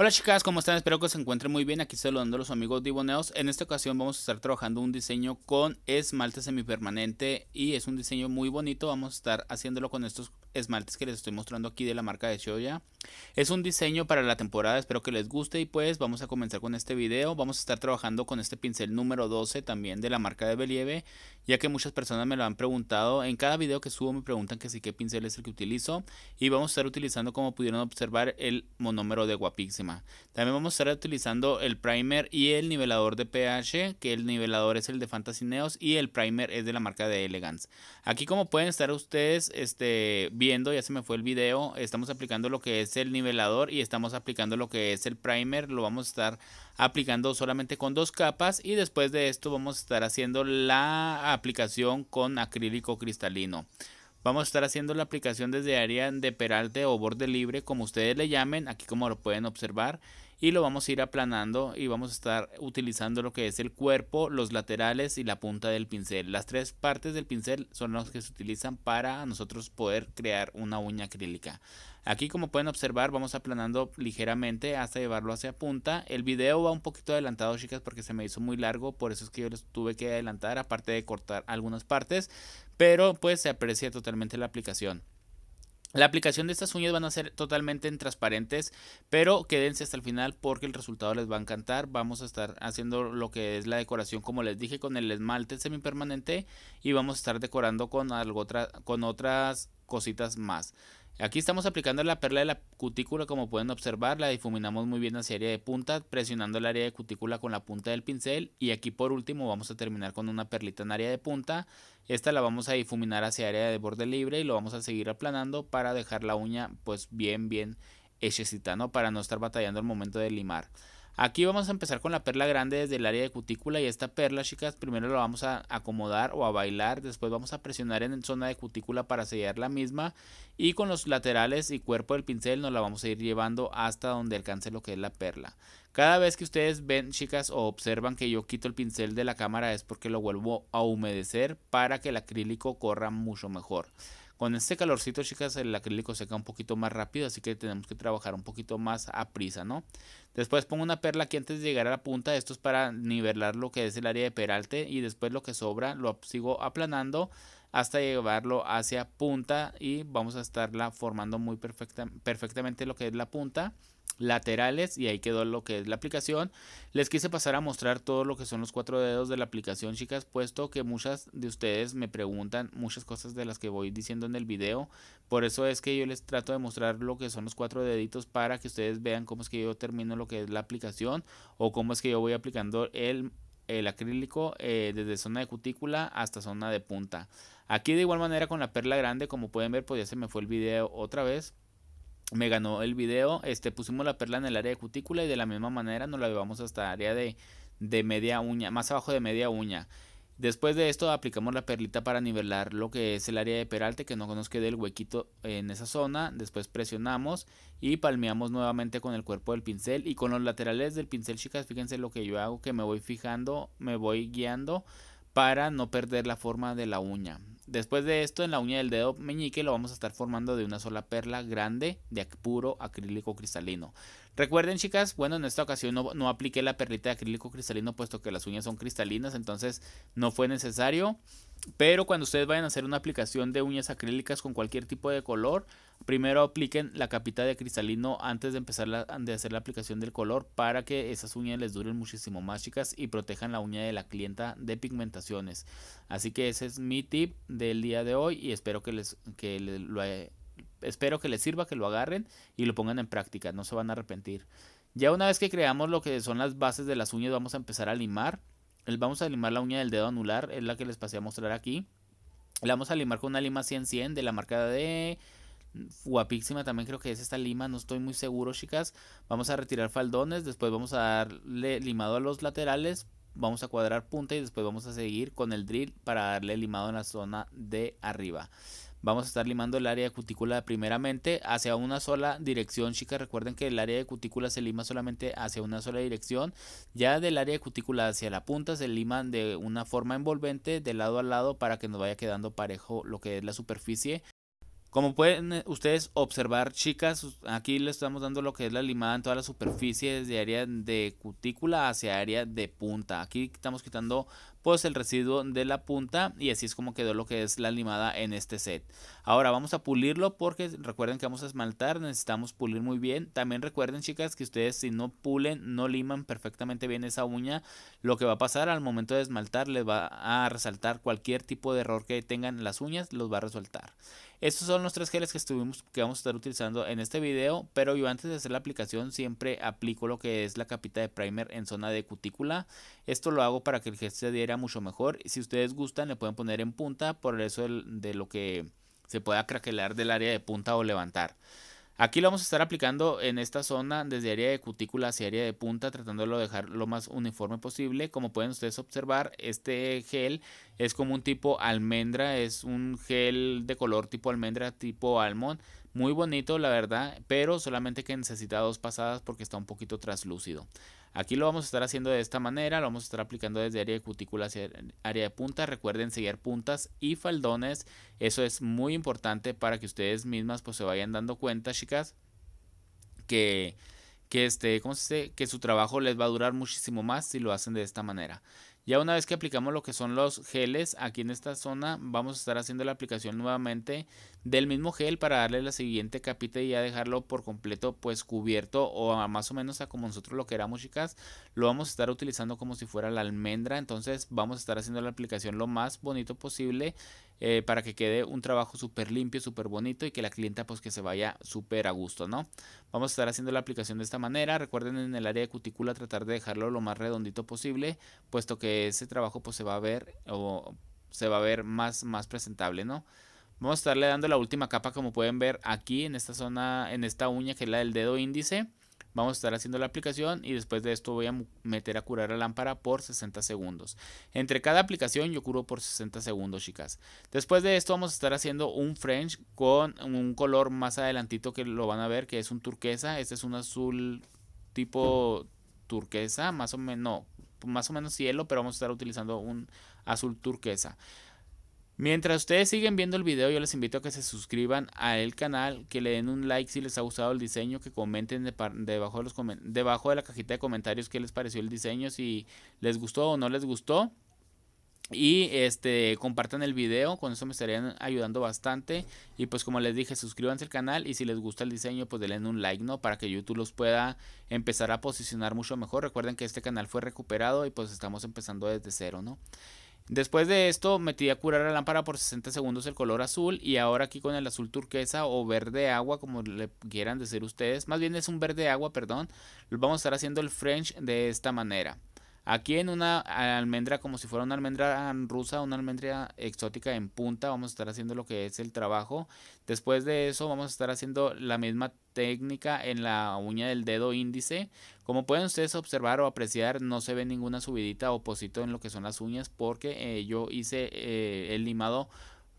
Hola chicas, ¿cómo están? Espero que se encuentren muy bien. Aquí se lo dando los amigos Diboneos. En esta ocasión vamos a estar trabajando un diseño con esmalte semipermanente y es un diseño muy bonito. Vamos a estar haciéndolo con estos esmaltes que les estoy mostrando aquí de la marca de Shoya. Es un diseño para la temporada, espero que les guste y pues vamos a comenzar con este video. Vamos a estar trabajando con este pincel número 12 también de la marca de Believe, ya que muchas personas me lo han preguntado. En cada video que subo me preguntan que sí qué pincel es el que utilizo y vamos a estar utilizando como pudieron observar el monómero de Guapixima. También vamos a estar utilizando el primer y el nivelador de pH, que el nivelador es el de Fantasy Neos y el primer es de la marca de Elegance. Aquí como pueden estar ustedes este viendo, ya se me fue el video, estamos aplicando lo que es el nivelador y estamos aplicando lo que es el primer, lo vamos a estar aplicando solamente con dos capas y después de esto vamos a estar haciendo la aplicación con acrílico cristalino. Vamos a estar haciendo la aplicación desde área de peralte o borde libre, como ustedes le llamen, aquí como lo pueden observar y lo vamos a ir aplanando y vamos a estar utilizando lo que es el cuerpo, los laterales y la punta del pincel. Las tres partes del pincel son las que se utilizan para nosotros poder crear una uña acrílica. Aquí como pueden observar vamos aplanando ligeramente hasta llevarlo hacia punta. El video va un poquito adelantado chicas porque se me hizo muy largo, por eso es que yo les tuve que adelantar aparte de cortar algunas partes, pero pues se aprecia totalmente la aplicación. La aplicación de estas uñas van a ser totalmente transparentes, pero quédense hasta el final porque el resultado les va a encantar. Vamos a estar haciendo lo que es la decoración, como les dije, con el esmalte semipermanente y vamos a estar decorando con, algo otra, con otras cositas más. Aquí estamos aplicando la perla de la cutícula como pueden observar, la difuminamos muy bien hacia área de punta, presionando el área de cutícula con la punta del pincel y aquí por último vamos a terminar con una perlita en área de punta, esta la vamos a difuminar hacia área de borde libre y lo vamos a seguir aplanando para dejar la uña pues bien bien hechecita, ¿no? para no estar batallando al momento de limar. Aquí vamos a empezar con la perla grande desde el área de cutícula y esta perla, chicas, primero la vamos a acomodar o a bailar, después vamos a presionar en zona de cutícula para sellar la misma y con los laterales y cuerpo del pincel nos la vamos a ir llevando hasta donde alcance lo que es la perla. Cada vez que ustedes ven, chicas, o observan que yo quito el pincel de la cámara es porque lo vuelvo a humedecer para que el acrílico corra mucho mejor. Con este calorcito, chicas, el acrílico seca un poquito más rápido, así que tenemos que trabajar un poquito más a prisa, ¿no? Después pongo una perla aquí antes de llegar a la punta, esto es para nivelar lo que es el área de peralte y después lo que sobra lo sigo aplanando hasta llevarlo hacia punta y vamos a estarla formando muy perfectamente lo que es la punta laterales y ahí quedó lo que es la aplicación. Les quise pasar a mostrar todo lo que son los cuatro dedos de la aplicación, chicas, puesto que muchas de ustedes me preguntan muchas cosas de las que voy diciendo en el video. Por eso es que yo les trato de mostrar lo que son los cuatro deditos para que ustedes vean cómo es que yo termino lo que es la aplicación o cómo es que yo voy aplicando el, acrílico eh, desde zona de cutícula hasta zona de punta. Aquí de igual manera con la perla grande, como pueden ver, pues ya se me fue el video otra vez me ganó el video. Este, pusimos la perla en el área de cutícula y de la misma manera nos la llevamos hasta área de, de media uña, más abajo de media uña. Después de esto aplicamos la perlita para nivelar lo que es el área de peralte que no nos quede el huequito en esa zona. Después presionamos y palmeamos nuevamente con el cuerpo del pincel y con los laterales del pincel chicas fíjense lo que yo hago que me voy fijando, me voy guiando para no perder la forma de la uña. Después de esto, en la uña del dedo meñique lo vamos a estar formando de una sola perla grande de puro acrílico cristalino. Recuerden, chicas, bueno, en esta ocasión no, apliqué la perlita de acrílico cristalino puesto que las uñas son cristalinas, entonces no fue necesario. Pero cuando ustedes vayan a hacer una aplicación de uñas acrílicas con cualquier tipo de color, Primero apliquen la capita de cristalino antes de empezar a de hacer la aplicación del color para que esas uñas les duren muchísimo más chicas y protejan la uña de la clienta de pigmentaciones. Así que ese es mi tip del día de hoy y espero que les, lo, espero que les sirva, que lo agarren y lo pongan en práctica, no se van a arrepentir. Ya una vez que creamos lo que son las bases de las uñas vamos a empezar a limar. Vamos a limar la uña del dedo anular, es la que les pasé a mostrar aquí. La vamos a limar con una lima 100-100 de la marca de guapísima también creo que es esta lima, no estoy muy seguro, chicas. Vamos a retirar faldones, después vamos a darle limado a los laterales, vamos a cuadrar punta y después vamos a seguir con el drill para darle limado en la zona de arriba. Vamos a estar limando el área de cutícula primeramente hacia una sola dirección, chicas. Recuerden que el área de cutícula se lima solamente hacia una sola dirección. Ya del área de cutícula hacia la punta se liman de una forma envolvente de lado a lado para que nos vaya quedando parejo lo que es la superficie como pueden eh, ustedes observar, chicas, aquí le estamos dando lo que es la limada en toda la superficie, desde área de cutícula hacia área de punta. Aquí estamos quitando pues el residuo de la punta y así es como quedó lo que es la limada en este set. Ahora vamos a pulirlo porque recuerden que vamos a esmaltar, necesitamos pulir muy bien. También recuerden chicas que ustedes si no pulen, no liman perfectamente bien esa uña, lo que va a pasar al momento de esmaltar les va a resaltar cualquier tipo de error que tengan las uñas, los va a resaltar. Estos son los tres geles que estuvimos que vamos a estar utilizando en este video, pero yo antes de hacer la aplicación siempre aplico lo que es la capita de primer en zona de cutícula. Esto lo hago para que el gel se diera mucho mejor. Si ustedes gustan, le pueden poner en punta por eso de lo que se pueda craquelar del área de punta o levantar. Aquí lo vamos a estar aplicando en esta zona desde área de cutícula hacia área de punta, tratándolo de dejar lo más uniforme posible. Como pueden ustedes observar, este gel es como un tipo almendra, es un gel de color tipo almendra, tipo almón muy bonito, la verdad, pero solamente que necesita dos pasadas porque está un poquito traslúcido. Aquí lo vamos a estar haciendo de esta manera, lo vamos a estar aplicando desde área de cutícula hacia área de punta. Recuerden seguir puntas y faldones, eso es muy importante para que ustedes mismas pues se vayan dando cuenta, chicas, que que este, que su trabajo les va a durar muchísimo más si lo hacen de esta manera. Ya una vez que aplicamos lo que son los geles, aquí en esta zona vamos a estar haciendo la aplicación nuevamente del mismo gel para darle la siguiente capita y ya dejarlo por completo pues cubierto o más o menos a como nosotros lo queramos chicas. Lo vamos a estar utilizando como si fuera la almendra, entonces vamos a estar haciendo la aplicación lo más bonito posible eh, para que quede un trabajo súper limpio, súper bonito y que la clienta pues que se vaya súper a gusto, ¿no? Vamos a estar haciendo la aplicación de esta manera. Recuerden en el área de cutícula tratar de dejarlo lo más redondito posible, puesto que ese trabajo pues se va a ver o se va a ver más, más presentable, ¿no? Vamos a estarle dando la última capa como pueden ver aquí en esta zona, en esta uña que es la del dedo índice. Vamos a estar haciendo la aplicación y después de esto voy a meter a curar la lámpara por 60 segundos. Entre cada aplicación yo curo por 60 segundos, chicas. Después de esto vamos a estar haciendo un French con un color más adelantito que lo van a ver, que es un turquesa. Este es un azul tipo turquesa, más o menos, más o menos cielo, pero vamos a estar utilizando un azul turquesa. Mientras ustedes siguen viendo el video, yo les invito a que se suscriban al canal, que le den un like si les ha gustado el diseño, que comenten debajo, de la cajita de comentarios qué les pareció el diseño, si les gustó o no les gustó. Y este, compartan el video, con eso me estarían ayudando bastante. Y pues como les dije, suscríbanse al canal y si les gusta el diseño, pues denle un like, ¿no? Para que YouTube los pueda empezar a posicionar mucho mejor. Recuerden que este canal fue recuperado y pues estamos empezando desde cero, ¿no? Después de esto metí a curar la lámpara por 60 segundos el color azul y ahora aquí con el azul turquesa o verde agua como le quieran decir ustedes, más bien es un verde agua, perdón, vamos a estar haciendo el French de esta manera. Aquí en una almendra, como si fuera una almendra rusa, una almendra exótica en punta, vamos a estar haciendo lo que es el trabajo. Después de eso vamos a estar haciendo la misma técnica en la uña del dedo índice. Como pueden ustedes observar o apreciar, no se ve ninguna subidita o posito en lo que son las uñas porque eh, yo hice eh, el limado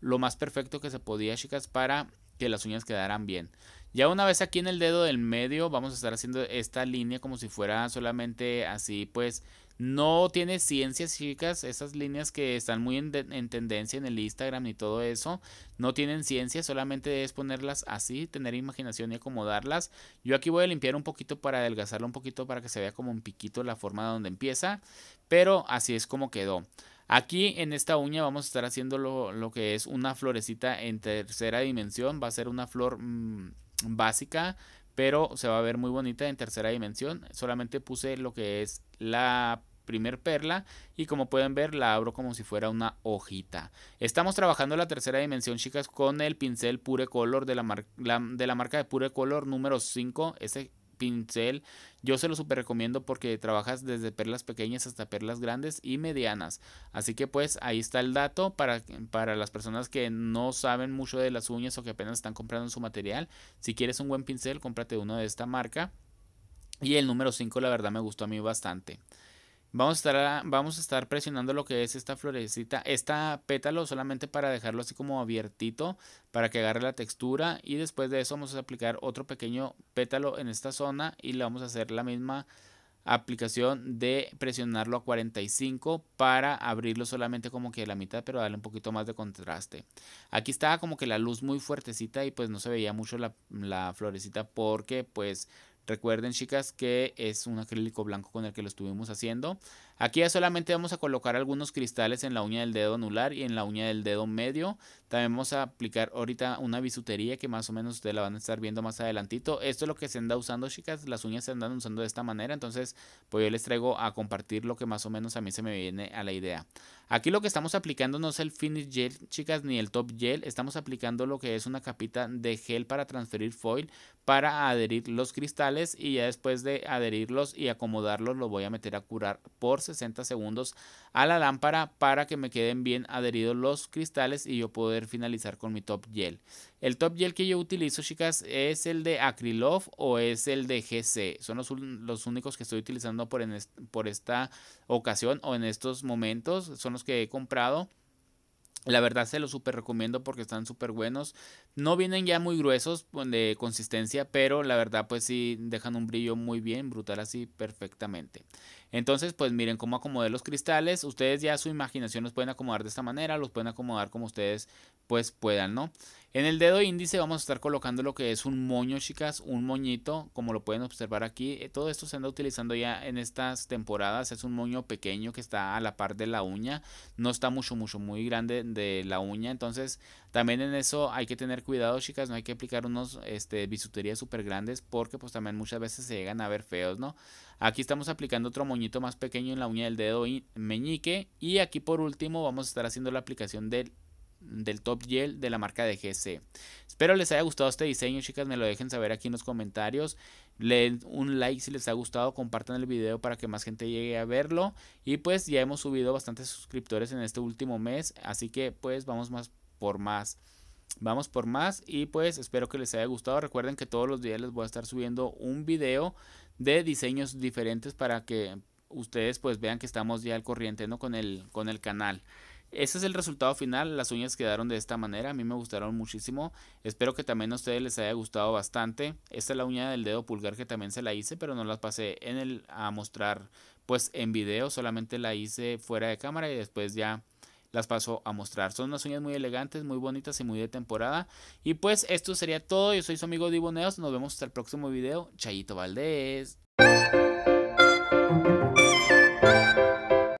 lo más perfecto que se podía, chicas, para que las uñas quedaran bien. Ya una vez aquí en el dedo del medio vamos a estar haciendo esta línea como si fuera solamente así pues no tiene ciencias chicas, esas líneas que están muy en, tendencia en el Instagram y todo eso, no tienen ciencia, solamente es ponerlas así, tener imaginación y acomodarlas. Yo aquí voy a limpiar un poquito para adelgazarlo un poquito para que se vea como un piquito la forma donde empieza, pero así es como quedó. Aquí en esta uña vamos a estar haciendo lo, que es una florecita en tercera dimensión, va a ser una flor mm, básica, pero se va a ver muy bonita en tercera dimensión. Solamente puse lo que es la primer perla y como pueden ver la abro como si fuera una hojita. Estamos trabajando la tercera dimensión chicas con el pincel Pure Color de la, de la marca de Pure Color número 5. Ese pincel yo se lo super recomiendo porque trabajas desde perlas pequeñas hasta perlas grandes y medianas. Así que pues ahí está el dato para, para las personas que no saben mucho de las uñas o que apenas están comprando su material. Si quieres un buen pincel, cómprate uno de esta marca. Y el número 5 la verdad me gustó a mí bastante. Vamos a, estar vamos a estar presionando lo que es esta florecita, esta pétalo solamente para dejarlo así como abiertito para que agarre la textura y después de eso vamos a aplicar otro pequeño pétalo en esta zona y le vamos a hacer la misma aplicación de presionarlo a 45 para abrirlo solamente como que a la mitad pero darle un poquito más de contraste aquí estaba como que la luz muy fuertecita y pues no se veía mucho la, la florecita porque pues Recuerden chicas que es un acrílico blanco con el que lo estuvimos haciendo. Aquí ya solamente vamos a colocar algunos cristales en la uña del dedo anular y en la uña del dedo medio. También vamos a aplicar ahorita una bisutería que más o menos ustedes la van a estar viendo más adelantito. Esto es lo que se anda usando, chicas. Las uñas se andan usando de esta manera. Entonces, pues yo les traigo a compartir lo que más o menos a mí se me viene a la idea. Aquí lo que estamos aplicando no es el finish gel, chicas, ni el top gel. Estamos aplicando lo que es una capita de gel para transferir foil para adherir los cristales y ya después de adherirlos y acomodarlos lo voy a meter a curar por 60 segundos a la lámpara para que me queden bien adheridos los cristales y yo poder finalizar con mi top gel. El top gel que yo utilizo, chicas, es el de Acrylof o es el de GC. Son los, únicos que estoy utilizando por, por esta ocasión o en estos momentos. Son los que he comprado. La verdad se los super recomiendo porque están súper buenos. No vienen ya muy gruesos de consistencia, pero la verdad pues sí dejan un brillo muy bien, brutal así perfectamente. Entonces pues miren cómo acomodé los cristales. Ustedes ya su imaginación los pueden acomodar de esta manera, los pueden acomodar como ustedes pues puedan, ¿no? En el dedo índice vamos a estar colocando lo que es un moño, chicas, un moñito, como lo pueden observar aquí. Eh, todo esto se anda utilizando ya en estas temporadas. Es un moño pequeño que está a la par de la uña. No está mucho, mucho, muy grande de la uña. Entonces, también en eso hay que tener cuidado, chicas. No hay que aplicar unos este, bisuterías súper grandes porque pues también muchas veces se llegan a ver feos, ¿no? Aquí estamos aplicando otro moñito más pequeño en la uña del dedo meñique. Y aquí por último vamos a estar haciendo la aplicación del del Top Gel de la marca de GC. Espero les haya gustado este diseño, chicas. Me lo dejen saber aquí en los comentarios. Leen un like si les ha gustado. Compartan el video para que más gente llegue a verlo. Y pues ya hemos subido bastantes suscriptores en este último mes. Así que pues vamos más por más. Vamos por más y pues espero que les haya gustado. Recuerden que todos los días les voy a estar subiendo un video de diseños diferentes para que ustedes pues vean que estamos ya al corriente con, el, con el canal. Ese es el resultado final, las uñas quedaron de esta manera, a mí me gustaron muchísimo, espero que también a ustedes les haya gustado bastante. Esta es la uña del dedo pulgar que también se la hice, pero no las pasé en el, a mostrar pues en video, solamente la hice fuera de cámara y después ya las paso a mostrar. Son unas uñas muy elegantes, muy bonitas y muy de temporada. Y pues esto sería todo, yo soy su amigo Diboneos, nos vemos hasta el próximo video, Chayito Valdés.